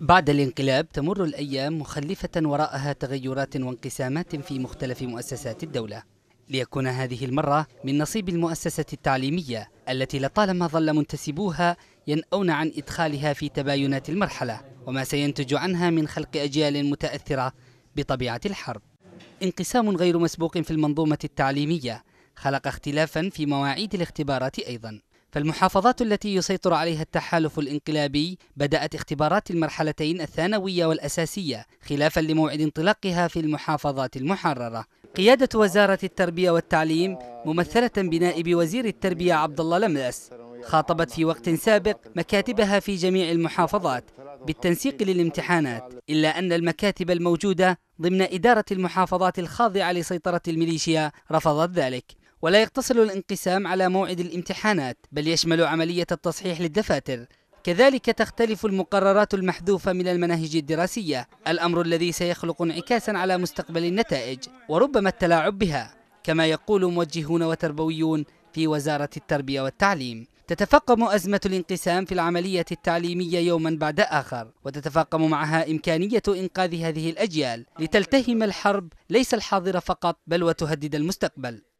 بعد الانقلاب تمر الأيام مخلفة وراءها تغيرات وانقسامات في مختلف مؤسسات الدولة ليكون هذه المرة من نصيب المؤسسة التعليمية التي لطالما ظل منتسبوها ينأون عن إدخالها في تباينات المرحلة وما سينتج عنها من خلق أجيال متأثرة بطبيعة الحرب انقسام غير مسبوق في المنظومة التعليمية خلق اختلافا في مواعيد الاختبارات أيضا فالمحافظات التي يسيطر عليها التحالف الانقلابي بدأت اختبارات المرحلتين الثانوية والأساسية خلافا لموعد انطلاقها في المحافظات المحررة قيادة وزارة التربية والتعليم ممثلة بنائب وزير التربية عبد الله لملس خاطبت في وقت سابق مكاتبها في جميع المحافظات بالتنسيق للامتحانات إلا أن المكاتب الموجودة ضمن إدارة المحافظات الخاضعة لسيطرة الميليشيا رفضت ذلك ولا يقتصر الانقسام على موعد الامتحانات بل يشمل عملية التصحيح للدفاتر كذلك تختلف المقررات المحذوفة من المناهج الدراسية الأمر الذي سيخلق انعكاسا على مستقبل النتائج وربما التلاعب بها كما يقول موجهون وتربويون في وزارة التربية والتعليم تتفاقم أزمة الانقسام في العملية التعليمية يوما بعد آخر وتتفاقم معها إمكانية إنقاذ هذه الأجيال لتلتهم الحرب ليس الحاضر فقط بل وتهدد المستقبل